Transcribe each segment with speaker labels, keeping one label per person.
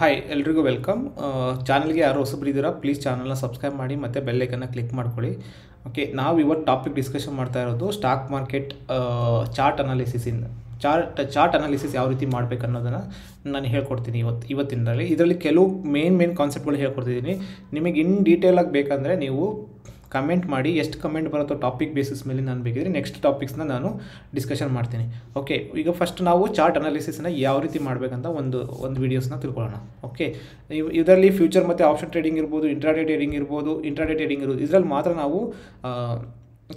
Speaker 1: hi ಎಲ್ರಿಗೂ welcome ಚಾನಲ್ಗೆ ಯಾರು ಹೊಸಬ್ರಿದ್ದೀರಾ ಪ್ಲೀಸ್ ಚಾನಲ್ನ ಸಬ್ಸ್ಕ್ರೈಬ್ ಮಾಡಿ ಮತ್ತು ಬೆಲ್ಲೈಕನ್ನ ಕ್ಲಿಕ್ ಮಾಡ್ಕೊಳ್ಳಿ ಓಕೆ ನಾವು ಇವತ್ತು ಟಾಪಿಕ್ ಡಿಸ್ಕಷನ್ ಮಾಡ್ತಾ ಇರೋದು ಸ್ಟಾಕ್ ಮಾರ್ಕೆಟ್ ಚಾರ್ಟ್ ಅನಾಲಿಸಿಸಿಂದ ಚಾರ್ಟ್ ಚಾರ್ಟ್ ಅನಾಲಿಸಿಸ್ ಯಾವ ರೀತಿ ಮಾಡಬೇಕು ಅನ್ನೋದನ್ನು ನಾನು ಹೇಳ್ಕೊಡ್ತೀನಿ ಇವತ್ತು ಇವತ್ತಿನದಲ್ಲಿ ಇದರಲ್ಲಿ ಕೆಲವು ಮೇನ್ ಮೇನ್ ಕಾನ್ಸೆಪ್ಟ್ಗಳು ಹೇಳ್ಕೊಡ್ತಿದ್ದೀನಿ ನಿಮಗೆ ಇನ್ ಡೀಟೇಲಾಗಿ ಬೇಕಂದರೆ ನೀವು ಕಮೆಂಟ್ ಮಾಡಿ ಎಷ್ಟು ಕಮೆಂಟ್ ಬರುತ್ತೋ ಟಾಪಿಕ್ ಬೇಸಿಸ್ ಮೇಲೆ ನಾನು ಬೇಕಿದ್ರೆ ನೆಕ್ಸ್ಟ್ ಟಾಪಿಕ್ಸ್ನ ನಾನು ಡಿಸ್ಕಷನ್ ಮಾಡ್ತೀನಿ ಓಕೆ ಈಗ ಫಸ್ಟ್ ನಾವು ಚಾರ್ಟ್ ಅನಾಲಿಸಿಸ್ನ ಯಾವ ರೀತಿ ಮಾಡಬೇಕಂತ ಒಂದು ಒಂದು ವೀಡಿಯೋಸ್ನ ತಿಳ್ಕೊಳ್ಳೋಣ ಓಕೆ ಇದರಲ್ಲಿ ಫ್ಯೂಚರ್ ಮತ್ತು ಆಪ್ಷನ್ ಟ್ರೇಡಿಂಗ್ ಇರ್ಬೋದು ಇಂಟ್ರಾಡೇ ಟ್ರೇಡಿಂಗ್ ಇರ್ಬೋದು ಇಂಟ್ರಾಡೇ ಟ್ರೇಡಿಂಗ್ ಇರ್ಬೋದು ಇದರಲ್ಲಿ ಮಾತ್ರ ನಾವು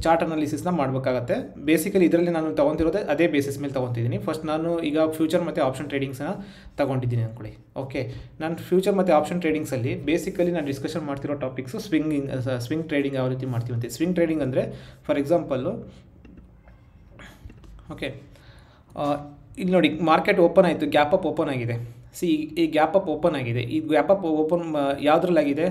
Speaker 1: ಚಾರ್ಟ್ ಅನಾಲಿಸಿಸ್ನ ಮಾಡಬೇಕಾಗತ್ತೆ ಬೇಸಿಕಲಿ ಇದರಲ್ಲಿ ನಾನು ತೊಗೊತಿರೋದೆ ಅದೇ ಬೇಸಿಸ್ ಮೇಲೆ ತೊಗೊತಿದ್ದೀನಿ ಫಸ್ಟ್ ನಾನು ಈಗ ಫ್ಯೂಚರ್ ಮತ್ತು ಆಪ್ಷನ್ ಟ್ರೇಡಿಂಗ್ಸ್ನ ತೊಗೊಂಡಿದ್ದೀನಿ ಅಂದ್ಕೊಳ್ಳಿ ಓಕೆ ನಾನು ಫ್ಯೂಚರ್ ಮತ್ತು ಆಪ್ಷನ್ ಟ್ರೇಡಿಂಗ್ಸಲ್ಲಿ ಬೇಸಿಕಲಿ ನಾನು ಡಿಸ್ಕಷನ್ ಮಾಡ್ತಿರೋ ಟಾಪಿಕ್ಸು ಸ್ವಿಂಗ್ ಸ್ವಿಂಗ್ ಟ್ರೇಡಿಂಗ್ ಯಾವ ರೀತಿ ಮಾಡ್ತೀವಿ ಅಂತ ಸ್ವಿಂಗ್ ಟ್ರೇಡಿಂಗ್ ಅಂದರೆ ಫಾರ್ ಎಕ್ಸಾಂಪಲ್ಲು ಓಕೆ ಇಲ್ಲಿ ನೋಡಿ ಮಾರ್ಕೆಟ್ ಓಪನ್ ಆಯಿತು ಗ್ಯಾಪ್ ಅಪ್ ಓಪನ್ ಆಗಿದೆ ಸಿ ಈ ಗ್ಯಾಪ್ ಅಪ್ ಓಪನ್ ಆಗಿದೆ ಈ ಗ್ಯಾಪ್ ಅಪ್ ಓಪನ್ ಯಾವುದ್ರಲ್ಲಾಗಿದೆ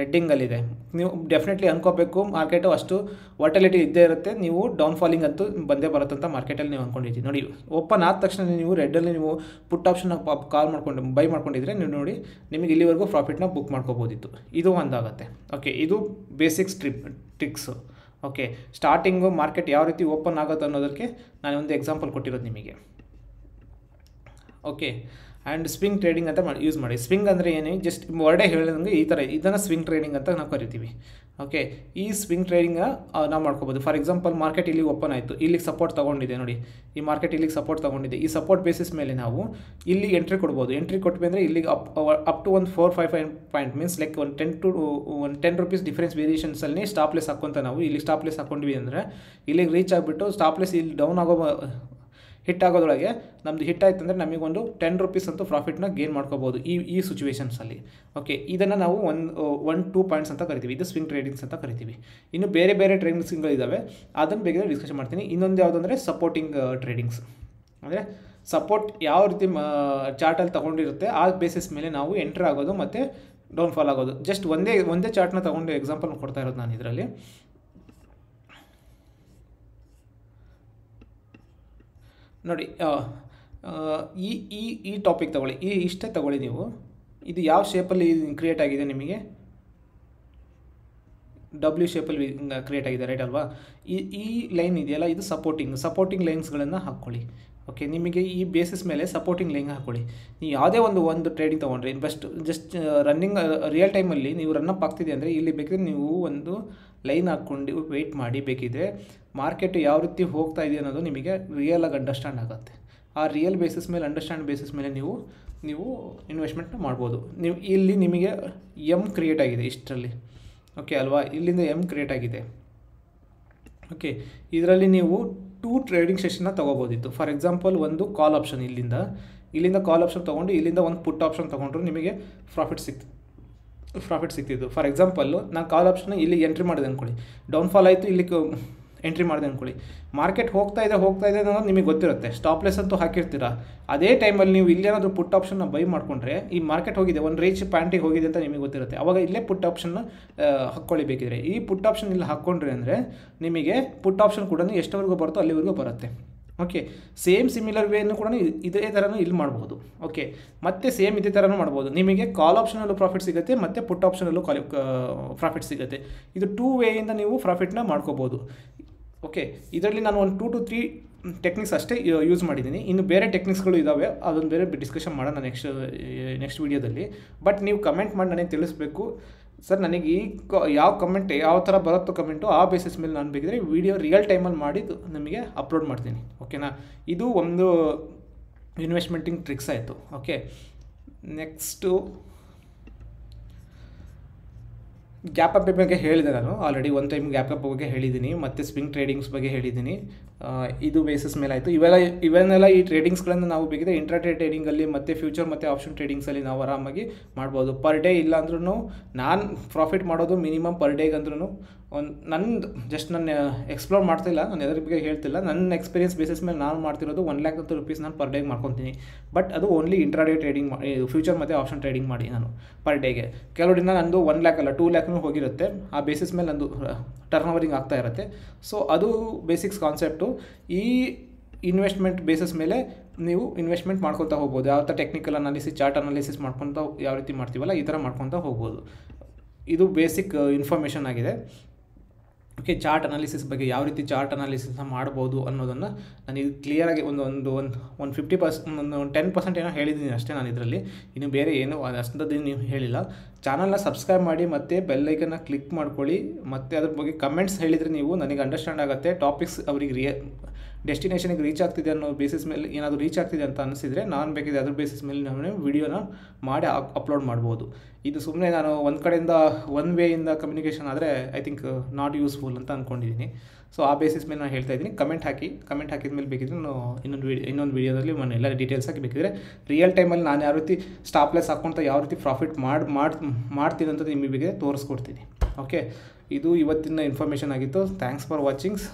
Speaker 1: ರೆಡ್ಡಿಂಗಲ್ಲಿದೆ ನೀವು ಡೆಫಿನೆಟ್ಲಿ ಅಂದ್ಕೋಬೇಕು ಮಾರ್ಕೆಟು ಅಷ್ಟು ವಾಟಲಿಟಿ ಇದ್ದೇ ಇರುತ್ತೆ ನೀವು ಡೌನ್ ಫಾಲಿಂಗ್ ಅಂತೂ ಬಂದೇ ಬರುತ್ತಂತ ಮಾರ್ಕೆಟಲ್ಲಿ ನೀವು ಅಂದ್ಕೊಂಡಿದ್ದೀವಿ ನೋಡಿ ಓಪನ್ ಆದ ತಕ್ಷಣ ನೀವು ರೆಡ್ಡಲ್ಲಿ ನೀವು ಪುಟ್ ಆಪ್ಷನ್ ಕಾಲ್ ಮಾಡ್ಕೊಂಡು ಬೈ ಮಾಡ್ಕೊಂಡಿದ್ರೆ ನೀವು ನೋಡಿ ನಿಮಗೆ ಇಲ್ಲಿವರೆಗೂ ಪ್ರಾಫಿಟ್ನ ಬುಕ್ ಮಾಡ್ಕೋಬೋದಿತ್ತು ಇದು ಒಂದಾಗುತ್ತೆ ಓಕೆ ಇದು basic trip tricks okay starting market ಯಾವ ರೀತಿ ಓಪನ್ ಆಗುತ್ತೆ ಅನ್ನೋದಕ್ಕೆ ನಾನು ಒಂದು ಎಕ್ಸಾಂಪಲ್ ಕೊಟ್ಟಿರೋದು ನಿಮಗೆ ಓಕೆ ಆ್ಯಂಡ್ ಸ್ವಿಂಗ್ ಟ್ರೇಡಿಂಗ್ ಅಂತ ಮಾಡಿ ಯೂಸ್ ಮಾಡಿ ಸ್ವಿಂಗ್ ಅಂದರೆ ಏನು ಜಸ್ಟ್ ವರ್ಡೇ ಹೇಳಿದಂಗೆ ಈ ಥರ ಇದನ್ನು ಸ್ವಿಂಗ್ ಟ್ರೇಡಿಂಗ್ ಅಂತ ನಾವು ಕರಿತೀವಿ ಓಕೆ ಈ ಸ್ವಿಂಗ್ ಟ್ರೇಡಿಂಗ್ ನಾವು ಮಾಡ್ಕೋಬೋದು ಫಾರ್ ಎಕ್ಸಾಂಪಲ್ ಮಾರ್ಕೆಟ್ ಇಲ್ಲಿ ಓಪನ್ ಆಯಿತು ಇಲ್ಲಿಗೆ ಸಪೋರ್ಟ್ ತೊಗೊಂಡಿದೆ ನೋಡಿ ಈ ಮಾರ್ಕೆಟ್ ಇಲ್ಲಿಗೆ ಸಪೋರ್ಟ್ ತೊಗೊಂಡಿದೆ ಈ ಸಪೋರ್ಟ್ ಬೇಸಿಸ್ ಮೇಲೆ ನಾವು ಇಲ್ಲಿ ಎಂಟ್ರಿ ಕೊಡ್ಬೋದು ಎಂಟ್ರಿ ಕೊಟ್ವಿ ಅಂದರೆ ಇಲ್ಲಿಗೆ ಅಪ್ ಅಪ್ ಟು ಒಂದು four five point means like ಒಂದು ಟೆನ್ ಟು ಒಂದು ಟೆನ್ ರುಪೀಸ್ ಡಿಫ್ರೆನ್ಸ್ ವೇರಿಯೇಷನ್ಸಲ್ಲಿ ಸ್ಟಾಪ್ಲೆಸ್ ಹಾಕ್ಕೊಂತ ನಾವು ಇಲ್ಲಿ ಸ್ಟಾಪ್ಲೆಸ್ ಹಾಕೊಂಡ್ವಿ ಅಂದರೆ ಇಲ್ಲಿಗೆ ರೀಚ್ ಆಗಿಬಿಟ್ಟು ಸ್ಟಾಪ್ಲೆಸ್ ಇಲ್ಲಿ ಡೌನ್ ಆಗೋ ಹಿಟ್ ಹಿಟ್ಟಾಗೋದ್ರೊಳಗೆ ನಮ್ಮದು ಆಯಿತು ಅಂದರೆ ನಮಗೊಂದು ಟೆನ್ ರುಪೀಸ್ ಅಂತೂ ಪ್ರಾಫಿಟ್ನ ಗೇನ್ ಮಾಡ್ಕೋಬೋದು ಈ ಈ ಸಿಚುವೇಷನ್ಸಲ್ಲಿ ಓಕೆ ಇದನ್ನು ನಾವು ಒಂದು ಒನ್ ಟೂ ಪಾಯಿಂಟ್ಸ್ ಅಂತ ಕರಿತೀವಿ ಇದು ಸ್ವಿಂಗ್ ಟ್ರೇಡಿಂಗ್ಸ್ ಅಂತ ಕರಿತೀವಿ ಇನ್ನು ಬೇರೆ ಬೇರೆ ಟ್ರೇಡಿಂಗ್ಸ್ಗಳಿದ್ದಾವೆ ಅದನ್ನು ಬೇಗ ಡಿಸ್ಕಷನ್ ಮಾಡ್ತೀನಿ ಇನ್ನೊಂದು ಯಾವುದಂದರೆ ಸಪೋರ್ಟಿಂಗ್ ಟ್ರೇಡಿಂಗ್ಸ್ ಅಂದರೆ ಸಪೋರ್ಟ್ ಯಾವ ರೀತಿ ಚಾರ್ಟಲ್ಲಿ ತೊಗೊಂಡಿರುತ್ತೆ ಆ ಬೇಸಿಸ್ ಮೇಲೆ ನಾವು ಎಂಟ್ರ್ ಆಗೋದು ಮತ್ತು ಡೌನ್ಫಾಲ್ ಆಗೋದು ಜಸ್ಟ್ ಒಂದೇ ಒಂದೇ ಚಾರ್ಟ್ನ ತೊಗೊಂಡು ಎಕ್ಸಾಂಪಲ್ ಕೊಡ್ತಾ ಇರೋದು ನಾನು ಇದರಲ್ಲಿ ನೋಡಿ ಈ ಈ ಈ ಟಾಪಿಕ್ ತಗೊಳ್ಳಿ ಈ ಇಷ್ಟೇ ತಗೊಳ್ಳಿ ನೀವು ಇದು ಯಾವ ಶೇಪಲ್ಲಿ ಕ್ರಿಯೇಟ್ ಆಗಿದೆ ನಿಮಗೆ ಡಬ್ಲ್ಯೂ ಶೇಪಲ್ಲಿ ಕ್ರಿಯೇಟ್ ಆಗಿದೆ ರೈಟ್ ಅಲ್ವಾ ಈ ಈ ಲೈನ್ ಇದೆಯಲ್ಲ ಇದು ಸಪೋರ್ಟಿಂಗ್ ಸಪೋರ್ಟಿಂಗ್ ಲೈನ್ಸ್ಗಳನ್ನು ಹಾಕ್ಕೊಳ್ಳಿ ಓಕೆ ನಿಮಗೆ ಈ ಬೇಸಿಸ್ ಮೇಲೆ ಸಪೋರ್ಟಿಂಗ್ ಲೈನ್ ಹಾಕ್ಕೊಳ್ಳಿ ನೀವು ಯಾವುದೇ ಒಂದು ಒಂದು ಟ್ರೇಡಿಂಗ್ ತೊಗೊಂಡ್ರಿ ಬೆಸ್ಟ್ ಜಸ್ಟ್ ರನ್ನಿಂಗ್ ರಿಯಲ್ ಟೈಮಲ್ಲಿ ನೀವು ರನ್ನಪ್ ಆಗ್ತಿದೆ ಅಂದರೆ ಇಲ್ಲಿ ಬೇಕಿದ್ರೆ ನೀವು ಒಂದು ಲೈನ್ ಹಾಕ್ಕೊಂಡು ವೆಯ್ಟ್ ಮಾಡಿ ಬೇಕಿದ್ರೆ ಮಾರ್ಕೆಟ್ ಯಾವ ರೀತಿ ಹೋಗ್ತಾ ಇದೆ ಅನ್ನೋದು ನಿಮಗೆ ರಿಯಲಾಗಿ ಅಂಡರ್ಸ್ಟ್ಯಾಂಡ್ ಆಗುತ್ತೆ ಆ ರಿಯಲ್ ಬೇಸಿಸ್ ಮೇಲೆ ಅಂಡರ್ಸ್ಟ್ಯಾಂಡ್ ಬೇಸಿಸ್ ಮೇಲೆ ನೀವು ನೀವು ಇನ್ವೆಸ್ಟ್ಮೆಂಟ್ ಮಾಡ್ಬೋದು ನೀವು ಇಲ್ಲಿ ನಿಮಗೆ ಎಮ್ ಕ್ರಿಯೇಟ್ ಆಗಿದೆ ಇಷ್ಟರಲ್ಲಿ ಓಕೆ ಅಲ್ವಾ ಇಲ್ಲಿಂದ ಎಮ್ ಕ್ರಿಯೇಟ್ ಆಗಿದೆ ಓಕೆ ಇದರಲ್ಲಿ ನೀವು ಟೂ ಟ್ರೇಡಿಂಗ್ ಸೆಷನ್ನ ತೊಗೋಬೋದಿತ್ತು ಫಾರ್ ಎಕ್ಸಾಂಪಲ್ ಒಂದು ಕಾಲ್ ಆಪ್ಷನ್ ಇಲ್ಲಿಂದ ಇಲ್ಲಿಂದ ಕಾಲ್ ಆಪ್ಷನ್ ತೊಗೊಂಡು ಇಲ್ಲಿಂದ ಒಂದು ಪುಟ್ ಆಪ್ಷನ್ ತೊಗೊಂಡ್ರು ನಿಮಗೆ ಪ್ರಾಫಿಟ್ ಸಿಕ್ತು ಪ್ರಾಫಿಟ್ ಸಿಕ್ತಿತ್ತು ಫಾರ್ ಎಕ್ಸಾಂಪಲ್ಲು ನಾನು ಕಾಲ್ ಆಪ್ಷನ್ ಇಲ್ಲಿ ಎಂಟ್ರಿ ಮಾಡಿದೆ ಅಂದ್ಕೊಳ್ಳಿ ಡೌನ್ಫಾಲ್ ಆಯಿತು ಇಲ್ಲಿ ಎಂಟ್ರಿ ಮಾಡಿದೆ ಅಂದ್ಕೊಳ್ಳಿ ಮಾರ್ಕೆಟ್ ಹೋಗ್ತಾ ಇದೆ ಹೋಗ್ತಾ ಇದೆ ಅನ್ನೋದು ನಿಮಗೆ ಗೊತ್ತಿರುತ್ತೆ ಸ್ಟಾಪ್ಲೆಸ್ ಅಂತೂ ಹಾಕಿರ್ತೀರಾ ಅದೇ ಟೈಮಲ್ಲಿ ನೀವು ಇಲ್ಲೇನಾದರೂ ಪುಟ್ ಆಪ್ಷನ್ನ ಬೈ ಮಾಡಿಕೊಂಡ್ರೆ ಈ ಮಾರ್ಕೆಟ್ ಹೋಗಿದೆ ಒಂದು ರೇಚ್ ಪ್ಯಾಂಟಿಗೆ ಹೋಗಿದೆ ಅಂತ ನಿಮಗೆ ಗೊತ್ತಿರುತ್ತೆ ಅವಾಗ ಇಲ್ಲೇ ಪುಟ್ ಆಪ್ಷನ್ನ ಹಾಕ್ಕೊಳ್ಳಿ ಈ ಪುಟ್ ಆಪ್ಷನ್ ಇಲ್ಲಿ ಹಾಕ್ಕೊಂಡ್ರೆ ಅಂದರೆ ನಿಮಗೆ ಪುಟ್ ಆಪ್ಷನ್ ಕೂಡ ಎಷ್ಟವರೆಗೂ ಬರುತ್ತೋ ಅಲ್ಲಿವರೆಗೂ ಬರುತ್ತೆ ಓಕೆ ಸೇಮ್ ಸಿಮಿಲರ್ ವೇನು ಕೂಡ ಇದೇ ಥರನೂ ಇಲ್ಲಿ ಮಾಡ್ಬೋದು ಓಕೆ ಮತ್ತೆ ಸೇಮ್ ಇದೇ ಥರನೂ ಮಾಡ್ಬೋದು ನಿಮಗೆ ಕಾಲ್ ಆಪ್ಷನಲ್ಲೂ ಪ್ರಾಫಿಟ್ ಸಿಗುತ್ತೆ ಮತ್ತು ಪುಟ್ ಆಪ್ಷನಲ್ಲೂ ಕಾಲ್ ಪ್ರಾಫಿಟ್ ಸಿಗುತ್ತೆ ಇದು ಟೂ ವೇಯಿಂದ ನೀವು ಪ್ರಾಫಿಟ್ನ ಮಾಡ್ಕೋಬೋದು ಓಕೆ ಇದರಲ್ಲಿ ನಾನು ಒಂದು ಟೂ ಟು ತ್ರೀ ಟೆಕ್ನಿಕ್ಸ್ ಅಷ್ಟೇ ಯೂಸ್ ಮಾಡಿದ್ದೀನಿ ಇನ್ನು ಬೇರೆ ಟೆಕ್ನಿಕ್ಸ್ಗಳು ಇದ್ದಾವೆ ಅದೊಂದು ಬೇರೆ ಡಿಸ್ಕಷನ್ ಮಾಡೋಣ ನೆಕ್ಸ್ಟ್ ನೆಕ್ಸ್ಟ್ ವೀಡಿಯೋದಲ್ಲಿ ಬಟ್ ನೀವು ಕಮೆಂಟ್ ಮಾಡಿ ನನಗೆ ತಿಳಿಸ್ಬೇಕು ಸರ್ ನನಗೆ ಈ ಯಾವ ಕಮೆಂಟ್ ಯಾವ ಥರ ಬರುತ್ತೋ ಕಮೆಂಟು ಆ ಬೇಸಿಸ್ ಮೇಲೆ ನಾನು ಬೇಕಿದ್ರೆ ವೀಡಿಯೋ ರಿಯಲ್ ಟೈಮಲ್ಲಿ ಮಾಡಿ ನಿಮಗೆ ಅಪ್ಲೋಡ್ ಮಾಡ್ತೀನಿ ಓಕೆನಾ ಇದು ಒಂದು ಇನ್ವೆಸ್ಟ್ಮೆಂಟಿಂಗ್ ಟ್ರಿಕ್ಸ್ ಆಯಿತು ಓಕೆ ನೆಕ್ಸ್ಟು ಗ್ಯಾಪ್ ಅಪ್ ಬಗ್ಗೆ ಹೇಳಿದೆ ನಾನು already one time gap up ಬಗ್ಗೆ ಹೇಳಿದ್ದೀನಿ ಮತ್ತು ಸ್ವಿಂಗ್ ಟ್ರೇಡಿಂಗ್ಸ್ ಬಗ್ಗೆ ಹೇಳಿದ್ದೀನಿ ಇದು ಬೇಸಿಸ್ ಮೇಲೆ ಆಯಿತು ಇವೆಲ್ಲ ಇವನ್ನೆಲ್ಲ ಈ ಟ್ರೇಡಿಂಗ್ಸ್ಗಳನ್ನು ನಾವು ಬೇಕಿದ್ರೆ ಇಂಟ್ರಾಟೇ ಟ್ರೇಡಿಂಗಲ್ಲಿ ಮತ್ತು ಫ್ಯೂಚರ್ ಮತ್ತು ಆಪ್ಷನ್ ಟ್ರೇಡಿಂಗ್ಸಲ್ಲಿ ನಾವು ಆರಾಮಾಗಿ ಮಾಡ್ಬೋದು ಪರ್ ಡೇ ಇಲ್ಲಾಂದ್ರೂ ನಾನು ಪ್ರಾಫಿಟ್ ಮಾಡೋದು ಮಿನಿಮಮ್ ಪರ್ ಡೇಗೆ ಒಂದು ನಂದು ಜಸ್ಟ್ ನಾನು ಎಕ್ಸ್ಪ್ಲೋರ್ ಮಾಡ್ತಿಲ್ಲ ನಾನು ಎದ್ರ ಬಗ್ಗೆ ಹೇಳ್ತಿಲ್ಲ ನನ್ನ ಎಕ್ಸ್ಪೀರಿಯನ್ಸ್ ಬೇಸಿಸ್ ಮೇಲೆ ನಾನು ಮಾಡ್ತಿರೋದು ಒನ್ ಲ್ಯಾಕ್ ಹತ್ತು ರುಪೀಸ್ ನಾನು ಪರ್ ಡೇಗೆ ಮಾಡ್ಕೊತೀನಿ ಬಟ್ ಅದು ಓನ್ಲಿ ಇಂಟ್ರಾಡೇ ಟ್ರೇಡಿಂಗ್ ಮಾಡಿ ಫ್ಯೂಚರ್ ಮತ್ತು ಆಪ್ಷನ್ ಟ್ರೇಡಿಂಗ್ ಮಾಡಿ ನಾನು ಪರ್ ಡೇಗೆ ಕೆಲವು ದಿನ ನಂದು ಒನ್ ಲ್ಯಾಕ್ ಅಲ್ಲ ಟೂ ಲ್ಯಾಕ್ನೂ ಹೋಗಿರುತ್ತೆ ಆ ಬೇಸಿಸ್ ಮೇಲೆ ನಂದು ಟರ್ನ್ ಓವರಿಂಗ್ ಆಗ್ತಾ ಇರುತ್ತೆ ಸೊ ಅದು ಬೇಸಿಕ್ಸ್ ಕಾನ್ಸೆಪ್ಟು ಈ ಇನ್ವೆಸ್ಟ್ಮೆಂಟ್ ಬೇಸಿಸ್ ಮೇಲೆ ನೀವು ಇನ್ವೆಸ್ಟ್ಮೆಂಟ್ ಮಾಡ್ಕೊತಾ ಹೋಗ್ಬೋದು ಯಾವ ಥರ ಟೆಕ್ನಿಕಲ್ ಅನಾಲಿಸಿಸ್ ಚಾರ್ಟ್ ಅನಾಲಿಸಿಸ್ ಮಾಡ್ಕೊತ ಯಾವ ರೀತಿ ಮಾಡ್ತೀವಲ್ಲ ಈ ಥರ ಮಾಡ್ಕೊತಾ ಹೋಗ್ಬೋದು ಇದು ಬೇಸಿಕ್ ಇನ್ಫಾರ್ಮೇಷನ್ ಆಗಿದೆ ಓಕೆ ಚಾರ್ಟ್ ಅನಾಲಿಸಿಸ್ ಬಗ್ಗೆ ಯಾವ ರೀತಿ ಚಾರ್ಟ್ ಅನಾಲಿಸಿಸ್ನ ಮಾಡ್ಬೋದು ಅನ್ನೋದನ್ನು ನಾನು ಇದು ಕ್ಲಿಯರಾಗಿ ಒಂದು ಒಂದು ಒಂದು ಒಂದು ಫಿಫ್ಟಿ ಪರ್ಸ್ ಒಂದು ಟೆನ್ ಪರ್ಸೆಂಟ್ ಏನೋ ಹೇಳಿದ್ದೀನಿ ಅಷ್ಟೇ ನಾನು ಇದರಲ್ಲಿ ಇನ್ನು ಬೇರೆ ಏನು ಅಷ್ಟೊಂದು ನೀವು ಹೇಳಿಲ್ಲ ಚಾನಲ್ನ ಸಬ್ಸ್ಕ್ರೈಬ್ ಮಾಡಿ ಮತ್ತು ಬೆಲ್ಲೈಕನ್ನ ಕ್ಲಿಕ್ ಮಾಡ್ಕೊಳ್ಳಿ ಮತ್ತು ಅದ್ರ ಬಗ್ಗೆ ಕಮೆಂಟ್ಸ್ ಹೇಳಿದರೆ ನೀವು ನನಗೆ ಅಂಡರ್ಸ್ಟ್ಯಾಂಡ್ ಆಗುತ್ತೆ ಟಾಪಿಕ್ಸ್ ಅವರಿಗೆ ರಿಯ ಡೆಸ್ಟಿನೇಷನಿಗೆ ರೀಚ್ ಆಗ್ತಿದೆ ಅನ್ನೋ ಬೇಸಿಸ್ ಮೇಲೆ ಏನಾದರೂ ರೀಚ್ ಆಗ್ತಿದೆ ಅಂತ ಅನಿಸಿದರೆ ನಾನು ಬೇಕಿದೆ ಅದ್ರ ಬೇಸಿಸ್ ಮೇಲೆ ನಾನು ವಿಡಿಯೋನ ಮಾಡಿ ಅಪ್ಲೋಡ್ ಮಾಡ್ಬೋದು ಇದು ಸುಮ್ಮನೆ ನಾನು ಒಂದು ಕಡೆಯಿಂದ ಒನ್ ವೇಯಿಂದ ಕಮ್ಯುನಿಕೇಷನ್ ಆದರೆ ಐ ಥಿಂಕ್ ನಾಟ್ ಯೂಸ್ಫುಲ್ ಅಂತ ಅಂದ್ಕೊಂಡಿದ್ದೀನಿ ಸೊ ಆ ಬೇಸಿಸ್ ಮೇಲೆ ನಾನು ಹೇಳ್ತಾ ಇದ್ದೀನಿ ಕಮೆಂಟ್ ಹಾಕಿ ಕಮೆಂಟ್ ಹಾಕಿದ ಮೇಲೆ ಬೇಕಿದ್ರೆ ನಾನು ಇನ್ನೊಂದು ವಿಡಿಯೋ ಇನ್ನೊಂದು ವೀಡಿಯೋದಲ್ಲಿ ನಾನು ಎಲ್ಲ ಡೀಟೇಲ್ಸ್ ಹಾಕಿ ಬೇಕಿದ್ರೆ ರಿಯಲ್ ಟೈಮಲ್ಲಿ ನಾನು ಯಾವ ರೀತಿ ಸ್ಟಾಪ್ಲೆಸ್ ಹಾಕೊಂತ ಯಾವ ರೀತಿ ಪ್ರಾಫಿಟ್ ಮಾಡಿ ಮಾಡ್ತೀನಿ ಅಂತ ನಿಮಗೆ ತೋರಿಸ್ಕೊಡ್ತೀನಿ ಓಕೆ ಇದು ಇವತ್ತಿನ ಇನ್ಫಾರ್ಮೇಷನ್ ಆಗಿತ್ತು ಥ್ಯಾಂಕ್ಸ್ ಫಾರ್ ವಾಚಿಂಗ್ಸ್